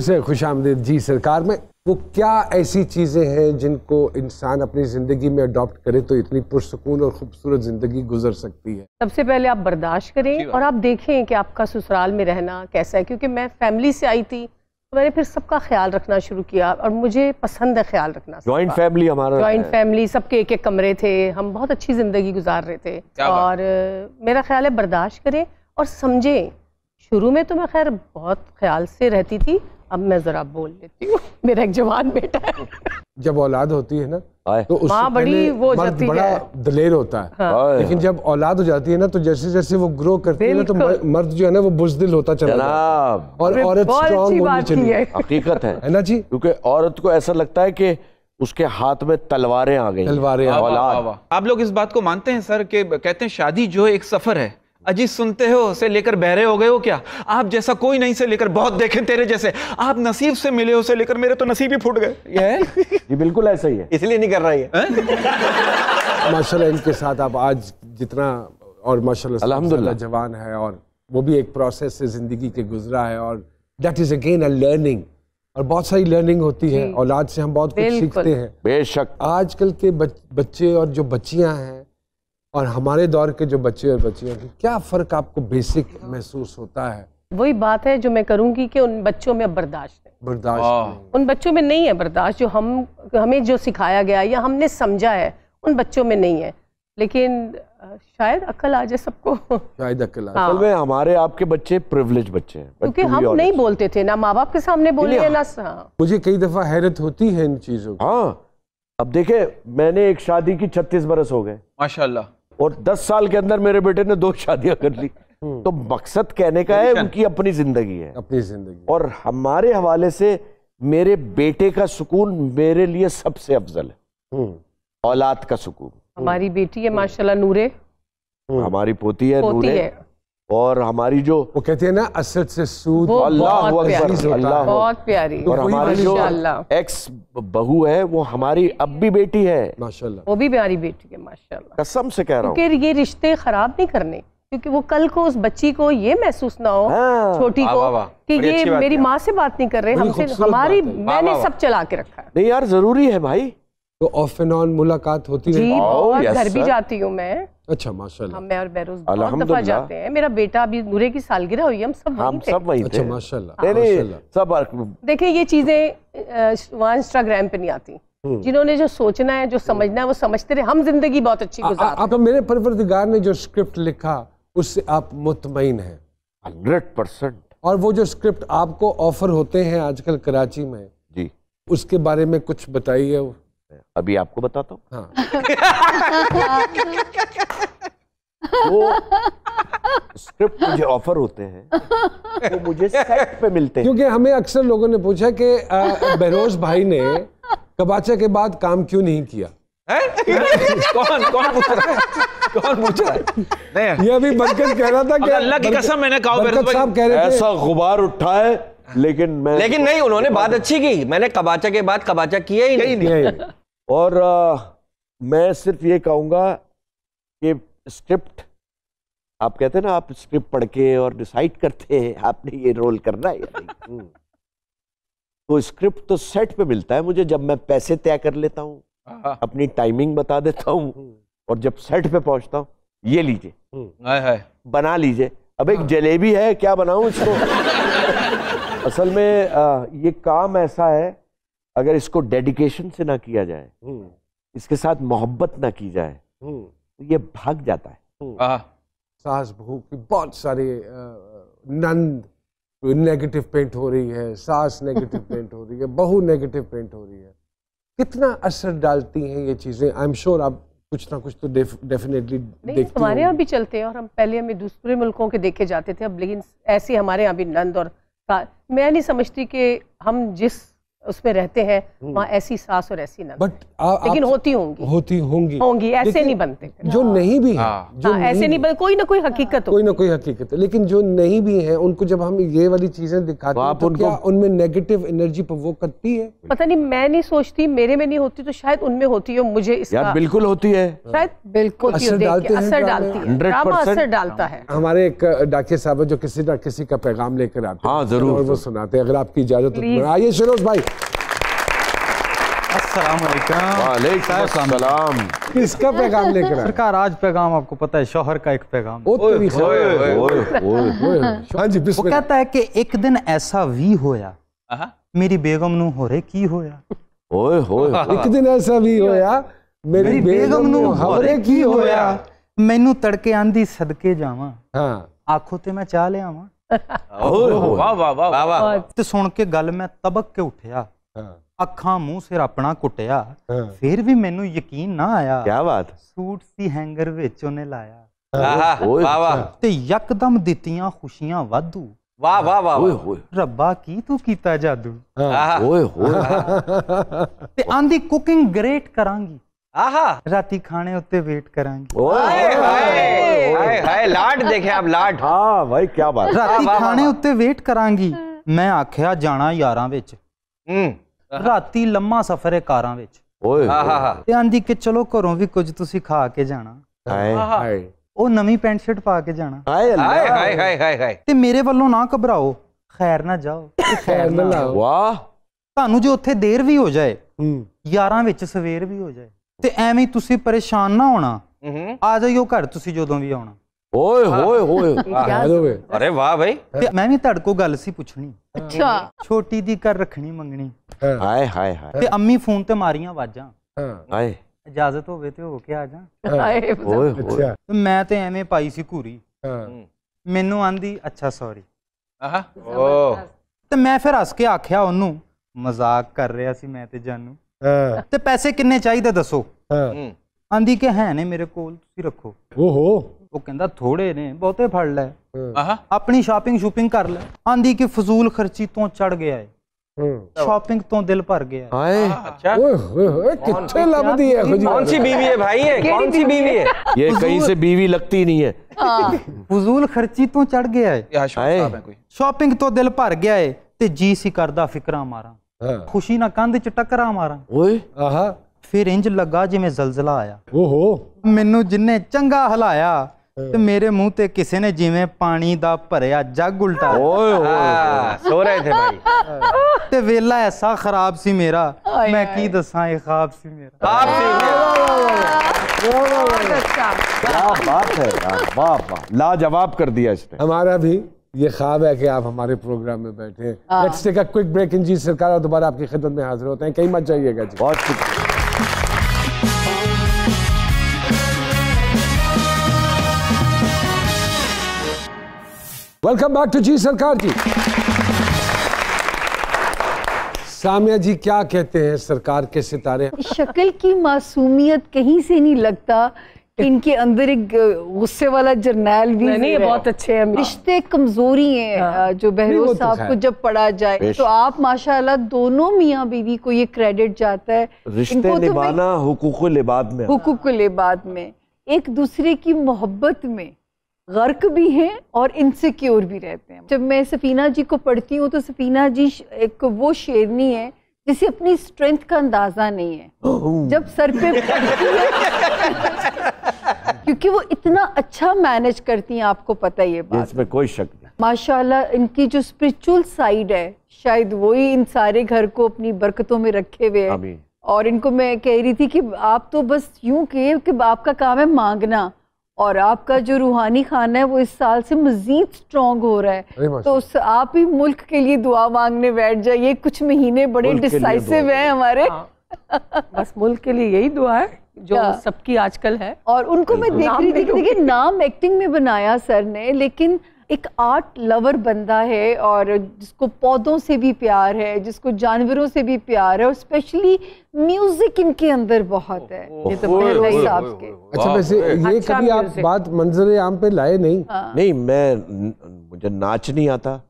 फिर से खुश आमदेद जी सरकार में वो क्या ऐसी चीज़ें हैं जिनको इंसान अपनी ज़िंदगी में अडॉप्ट करे तो इतनी पुरसकून और ख़ूबसूरत ज़िंदगी गुजर सकती है सबसे पहले आप बर्दाश्त करें और आप देखें कि आपका ससुराल में रहना कैसा है क्योंकि मैं फैमिली से आई थी तो मैंने फिर सबका ख्याल रखना शुरू किया और मुझे पसंद है ख्याल रखना जॉइंट फैमिली हमारा जॉइंट फैमिली सबके एक एक कमरे थे हम बहुत अच्छी ज़िंदगी गुजार रहे थे और मेरा ख्याल है बर्दाश्त करें और समझें शुरू में तो मैं खैर बहुत ख्याल से रहती थी अब मैं जरा बोल लेती हूँ मेरा एक जवान बेटा है जब औलाद होती है ना तो उस माँ बड़ी वो जाती बड़ा है। दलेर होता है हाँ। लेकिन जब औलाद हो जाती है ना तो जैसे जैसे वो ग्रो करती है ना तो मर्द जो है ना वो बुजदिल होता चला और औरत होनी चाहिए हकीकत है है ना जी क्योंकि औरत को ऐसा लगता है कि उसके हाथ में तलवारें आ गई तलवारें औलाद आप लोग इस बात को मानते हैं सर कि कहते हैं शादी जो एक सफर है अजी सुनते हो से लेकर बहरे हो गए हो क्या आप जैसा कोई नहीं से लेकर बहुत देखे तेरे जैसे आप नसीब से मिले हो से लेकर मेरे तो नसीब ही फूट गए ये बिल्कुल ऐसा ही है इसलिए नहीं कर रही है माशाल्लाह इनके साथ आप आज जितना और माशाल्लाह अल्हम्दुलिल्लाह जवान है और वो भी एक प्रोसेस से ज़िंदगी के गुजरा है और that is again a learning और बहुत सारी लर्निंग होती है औलाद से हम बहुत कुछ सीखते हैं बेशक आजकल के बच्चे और जो बच्चियां हैं और हमारे दौर के जो बच्चे और बच्चियों की क्या फ़र्क आपको बेसिक महसूस होता है वही बात है जो मैं करूंगी कि उन बच्चों में बर्दाश्त है बर्दाश्त उन बच्चों में नहीं है बर्दाश्त जो हम हमें जो सिखाया गया या हमने समझा है उन बच्चों में नहीं है लेकिन शायद अक्ल आ जाए सबको शायद अक्ल आ हाँ। हमारे आपके बच्चे प्रिविलेज बच्चे हैं क्योंकि हम नहीं बोलते थे ना माँ बाप के सामने बोले हाँ। ना हाँ। मुझे कई दफा हैरत होती है इन चीजों हाँ अब देखे मैंने एक शादी की छत्तीस बरस हो गए माशाल्लाह और दस साल के अंदर मेरे बेटे ने दो शादियां कर ली हम्म। तो मकसद कहने का है उनकी अपनी जिंदगी है अपनी जिंदगी और हमारे हवाले से मेरे बेटे का सुकून मेरे लिए सबसे अफजल है हम्म। औलाद का सुकून हमारी हम्म। बेटी है माशाल्लाह नूरे हमारी पोती है पोती नूरे है। और हमारी जो वो कहते हैं ना असद से सूद अल्लाह अल्लाह बहुत प्यारी और हमारी जो एक्स बहू है वो हमारी अब भी बेटी है माशाल्लाह वो भी प्यारी बेटी है माशाल्लाह कसम से कह रहा हूँ ये रिश्ते खराब नहीं करने क्योंकि वो कल को उस बच्ची को ये महसूस ना हो हाँ। छोटी को कि ये मेरी माँ से बात नहीं कर रहे हमसे हमारी मैंने सब चला के रखा है नहीं यार जरूरी है भाई तो ऑफ एंड ऑन मुलाकात होती है घर भी जाती हूँ मैं अच्छा माशाल्लाह हम मैं और बेरोज बहुत दफा जाते हैं मेरा बेटा अभी नूरे की सालगिरह हुई हम सब हम सब वहीं अच्छा माशाल्लाह हाँ। माशाल्लाह सब देखिए ये चीजें वहां इंस्टाग्राम पे नहीं आती हम्म। जिन्होंने जो सोचना है जो समझना है वो समझते रहे हम जिंदगी बहुत अच्छी गुजारते हैं आप मेरे परवरदिगार ने जो स्क्रिप्ट लिखा उससे आप मुतमईन हैं 100% और वो जो स्क्रिप्ट आपको ऑफर होते हैं आजकल कराची में जी उसके बारे में कुछ बताइए अभी आपको बताता हूँ हाँ वो स्क्रिप्ट मुझे ऑफर होते हैं वो मुझे सेट पे मिलते हैं क्योंकि हमें अक्सर लोगों ने पूछा कि बहरोज भाई ने कबाचा के बाद काम क्यों नहीं किया कौन कौन पूछ रहा है कौन पूछ रहा है नहीं ये अभी बरकत कह रहा था कि अल्लाह की कसम मैंने कहा साहब कह रहे थे ऐसा गुबार उठा है लेकिन मैं लेकिन नहीं उन्होंने बात अच्छी की मैंने कबाचा के बाद कबाचा किया ही नहीं, नहीं। और आ, मैं सिर्फ ये कहूंगा कि स्क्रिप्ट आप कहते हैं ना आप स्क्रिप्ट पढ़ के और डिसाइड करते हैं आपने ये रोल करना है हम्म। तो स्क्रिप्ट तो सेट पे मिलता है मुझे जब मैं पैसे तय कर लेता हूँ अपनी टाइमिंग बता देता हूँ हम्म। और जब सेट पे पहुंचता हूँ ये लीजिए हम्म। बना लीजिए अब एक हाँ। जलेबी है क्या बनाऊं इसको असल में आ, ये काम ऐसा है अगर इसको डेडिकेशन से ना किया जाए इसके साथ मोहब्बत ना की जाए तो ये भाग जाता है हम्म। सास बहू की बहुत सारे नंद नेगेटिव पेंट हो रही है सास नेगेटिव पेंट हो रही है बहू नेगेटिव पेंट हो रही है कितना असर डालती हैं ये चीज़ें आई एम श्योर आप कुछ ना कुछ तो डेफिनेटली देखते हमारे यहाँ भी चलते हैं और हम पहले हमें दूसरे मुल्कों के देखे जाते थे अब लेकिन ऐसे हमारे यहाँ भी नंद और मैं नहीं समझती कि हम जिस उसमें रहते हैं हम्म। वहाँ ऐसी सास और ऐसी नंद बट लेकिन होती होंगी होती होंगी होंगी ऐसे नहीं बनते जो हाँ। नहीं भी है हाँ। जो हाँ, ऐसे नहीं बनते कोई ना कोई हकीकत कोई ना कोई हकीकत है लेकिन जो नहीं भी है उनको जब हम ये वाली चीजें दिखाते तो हैं तो क्या उनमें नेगेटिव एनर्जी वो करती है पता नहीं मैं नहीं सोचती मेरे में नहीं होती तो शायद उनमें होती हो मुझे इसका बिल्कुल होती है शायद बिल्कुल असर डालती है असर डालता है हमारे एक डाकिया साहब जो किसी ना किसी का पैगाम लेकर आते हैं जरूर वो सुनाते हैं अगर आपकी इजाजत आइए तो शिरोज भाई अस्सलाम किसका पैगाम लेकर सरकार आज पैगाम आपको पता है शोहर का एक पैगाम कहता है कि एक दिन ऐसा भी होया मेरी बेगम नु होरे की होया ओए होए एक दिन ऐसा भी होया ਮੇਰੀ ਬੇਗਮ ਨੂੰ ਹਵਰੇ ਕੀ ਹੋਇਆ ਮੈਨੂੰ ਤੜਕੇ ਆਂਦੀ ਸਦਕੇ ਜਾਵਾਂ ਹਾਂ ਆਖੋ ਤੇ ਮੈਂ ਚਾਹ ਲਿਆਵਾਂ ਓਹ ਵਾਹ ਵਾਹ ਵਾਹ ਵਾਹ ਤੇ ਸੁਣ ਕੇ ਗੱਲ ਮੈਂ ਤਬਕ ਕੇ ਅੱਖਾਂ ਮੂੰਹ ਸਿਰ ਆਪਣਾ ਕੁੱਟਿਆ ਫਿਰ ਵੀ ਮੈਨੂੰ ਯਕੀਨ ਨਾ ਆਇਆ ਕੀ ਬਾਤ ਸੂਟ ਸੀ ਹੈਂਗਰ ਵਿੱਚ ਉਹਨੇ ਲਾਇਆ ਆਹ ਵਾਹ ਵਾਹ ਤੇ ਯਕਦਮ ਦਿੱਤੀਆਂ ਖੁਸ਼ੀਆਂ ਵਾਧੂ ਵਾਹ ਵਾਹ ਵਾਹ ਓਏ ਹੋਏ ਰੱਬਾ ਕੀ ਤੂੰ ਕੀਤਾ ਜਾਦੂ ਓਏ ਹੋਏ ਤੇ ਆਂਦੀ ਕੁਕਿੰਗ ਗ੍ਰੇਟ ਕਰਾਂਗੀ ਆਹਾ ਰਾਤੀ ਖਾਣੇ ਉੱਤੇ ਵੇਟ ਕਰਾਂਗੀ ਓਏ ਹਾਏ ਹਾਏ ਹਾਏ ਲਾਡ ਦੇਖਿਆ ਆਪ ਲਾਡ ਹਾਂ ਭਾਈ ਕੀ ਬਾਤ ਰਾਤੀ ਖਾਣੇ ਉੱਤੇ ਵੇਟ ਕਰਾਂਗੀ ਮੈਂ ਆਖਿਆ ਜਾਣਾ ਯਾਰਾਂ ਵਿੱਚ ਹੂੰ ਰਾਤੀ ਲੰਮਾ ਸਫ਼ਰ ਹੈ ਕਾਰਾਂ ਵਿੱਚ ਓਏ ਤੇ ਆਂਦੀ ਕਿ ਚਲੋ ਘਰੋਂ ਵੀ ਕੁਝ ਤੁਸੀਂ ਖਾ ਕੇ ਜਾਣਾ ਹਾਏ ਹਾਏ ਉਹ ਨਵੀਂ ਪੈਂਟ ਸ਼ਰਟ ਪਾ ਕੇ ਜਾਣਾ ਹਾਏ ਹਾਏ ਹਾਏ ਹਾਏ ਹਾਏ ਤੇ ਮੇਰੇ ਵੱਲੋਂ ਨਾ ਘਬਰਾਓ ਖੈਰ ਨਾ ਜਾਓ ਖੈਰ ਨਾ ਲਾਓ ਵਾਹ ਤੁਹਾਨੂੰ ਜੇ ਉੱਥੇ ਦੇਰ ਵੀ ਹੋ ਜਾਏ ਹੂੰ 11 ਵਿੱਚ ਸਵੇਰ ਵੀ ਹੋ ਜਾਏ ਤੇ ਐਵੇਂ ਤੁਸੀਂ ਪਰੇਸ਼ਾਨ ਨਾ ਹੋਣਾ ਹੂੰ ਆ ਜਾਈਓ ਘਰ ਤੁਸੀਂ ਜਦੋਂ ਵੀ ਆਉਣਾ ਓਏ ਹੋਏ ਹੋਏ ਆ ਦੋਵੇ ਅਰੇ ਵਾਹ ਭਾਈ ਮੈਂ ਵੀ ਤੁਹਾਡੇ ਗੱਲ ਸੀ ਪੁੱਛਣੀ ਅੱਛਾ ਛੋਟੀ ਦੀ ਕਰ ਰੱਖਣੀ ਮੰਗਣੀ ਹਾਏ ਹਾਏ ਹਾਏ ਤੇ ਅੰਮੀ ਫੋਨ ਤੇ ਮਾਰੀਆਂ ਆਵਾਜ਼ਾਂ ਹਾਏ ਇਜਾਜ਼ਤ ਹੋਵੇ ਤੇ ਹੋ ਕੇ ਆ ਜਾ ਹਾਏ ਓਏ ਹੋਏ ਮੈਂ ਤੇ ਐਵੇਂ ਪਾਈ ਸੀ ਘੂਰੀ ਮੈਨੂੰ ਆਂਦੀ ਅੱਛਾ ਸੌਰੀ ਆਹਾ ਓ ਤੇ ਮੈਂ ਫਿਰ ਹੱਸ ਕੇ ਆਖਿਆ ਉਹਨੂੰ ਮਜ਼ਾਕ ਕਰ ਰਿਹਾ ਸੀ ਮੈਂ ਤੇ ਜਾਨੂ ਤੇ ਪੈਸੇ ਕਿੰਨੇ ਚਾਹੀਦੇ ਦੱਸੋ ਹਾਂ ਆਂਦੀ ਕਿ ਹੈ ਨੇ ਮੇਰੇ ਕੋਲ ਤੁਸੀਂ ਰੱਖੋ ਓਹੋ ਉਹ ਕਹਿੰਦਾ ਥੋੜੇ ਨੇ ਬਹੁਤੇ ਫੜ ਲੈ ਆਪਣੀ ਸ਼ਾਪਿੰਗ ਸ਼ੂਪਿੰਗ ਕਰ ਲੈ ਆਂਦੀ ਕਿ ਫਜ਼ੂਲ ਖਰਚੀ ਤੋਂ ਚੜ ਗਿਆ ਏ ਸ਼ਾਪਿੰਗ ਤੋਂ ਦਿਲ ਭਰ ਗਿਆ ਹਾਏ अच्छा ओए होए होए कितने लबदी है खुजी कौन सी बीवी है भाई है कौन सी बीवी है ये कहीं से बीवी लगती नहीं है फजूल खर्ची ਤੋਂ ਚੜ ਗਿਆ ਹੈ ਇਹ ਸਾਹਿਬ ਹੈ ਕੋਈ ਸ਼ਾਪਿੰਗ ਤੋਂ ਦਿਲ ਭਰ ਗਿਆ ਹੈ ਤੇ ਜੀ ਸੀ ਕਰਦਾ ਫਿਕਰਾਂ ਮਾਰਾਂ ਖੁਸ਼ੀ ਨਾਲ ਕੰਧ 'ਚ ਟੱਕਰਾਂ ਮਾਰਾਂ ਓਏ ਆਹਾ ਫਿਰ ਇੰਜ ਲੱਗਾ ਜਿਵੇਂ ਜ਼ਲਜ਼ਲਾ ਆਇਆ ਓਹੋ ਮੈਨੂੰ ਜਿੰਨੇ ਚੰਗਾ ਹਲਾਇਆ ਤੇ ਮੇਰੇ ਮੂੰਹ ਤੇ ਕਿਸੇ ਨੇ ਜਿਵੇਂ ਪਾਣੀ ਦਾ ਭਰਿਆ ਜੱਗ ਉਲਟਾ ਓਏ ਹੋਏ ਸੋ ਰਹੇ ਥੇ ਭਾਈ ਤੇ ਵੇਲਾ ਐਸਾ ਖਰਾਬ ਸੀ ਮੇਰਾ ਮੈਂ ਕੀ ਦੱਸਾਂ ਇਹ ਖਾਬ ਸੀ ਮੇਰਾ ਖਾਬ ਸੀ क्या बात है वाह वाह लाजवाब कर दिया इसने हमारा भी ये ख्वाब है कि आप हमारे प्रोग्राम में बैठे let's take a quick break in जी सरकार और दोबारा आपकी खिदमत में हाजिर होते हैं कहीं मत जाइएगा जी बहुत शुक्रिया वेलकम बैक टू जी सरकार जी सामिया जी क्या कहते हैं सरकार के सितारे शक्ल की मासूमियत कहीं से नहीं लगता इनके अंदर एक गुस्से वाला जर्नैल भी नहीं नहीं बहुत अच्छे हैं रिश्ते कमजोरी हैं हाँ। जो बहरो तो साहब को जब पढ़ा जाए तो आप माशाल्लाह दोनों मियाँ बीवी को ये क्रेडिट जाता है रिश्ते तो निभाना हुकूक लिबाद में हुकूक लिबाद में एक दूसरे की मोहब्बत में गर्क भी हैं और इनसिक्योर भी रहते हैं जब मैं सफ़ीना जी को पढ़ती हूँ तो सफ़ीना जी एक वो शेरनी है जिसे अपनी स्ट्रेंथ का अंदाज़ा नहीं है जब सर पे पड़ती है क्योंकि वो इतना अच्छा मैनेज करती हैं आपको पता ही है बात इसमें कोई शक नहीं माशाल्लाह इनकी जो स्पिरिचुअल साइड है शायद वही इन सारे घर को अपनी बरकतों में रखे हुए है और इनको मैं कह रही थी कि आप तो बस यूं कहे कि आपका काम है मांगना और आपका जो रूहानी खाना है वो इस साल से मजीद स्ट्रॉन्ग हो रहा है तो आप ही मुल्क के लिए दुआ मांगने बैठ जाइए कुछ महीने बड़े डिसाइसिव हैं हमारे हाँ। बस मुल्क के लिए यही दुआ है जो हाँ। सबकी आजकल है और उनको मैं देख रही थी देखिए नाम एक्टिंग में बनाया सर ने लेकिन एक आर्ट लवर बंदा है और जिसको पौधों से भी प्यार है जिसको जानवरों से भी प्यार है और स्पेशली म्यूजिक इनके अंदर बहुत है ये तो साहब के अच्छा वैसे ये अच्छा कभी आप बात मंजर आम पे लाए नहीं हाँ। नहीं मैं मुझे नाच नहीं आता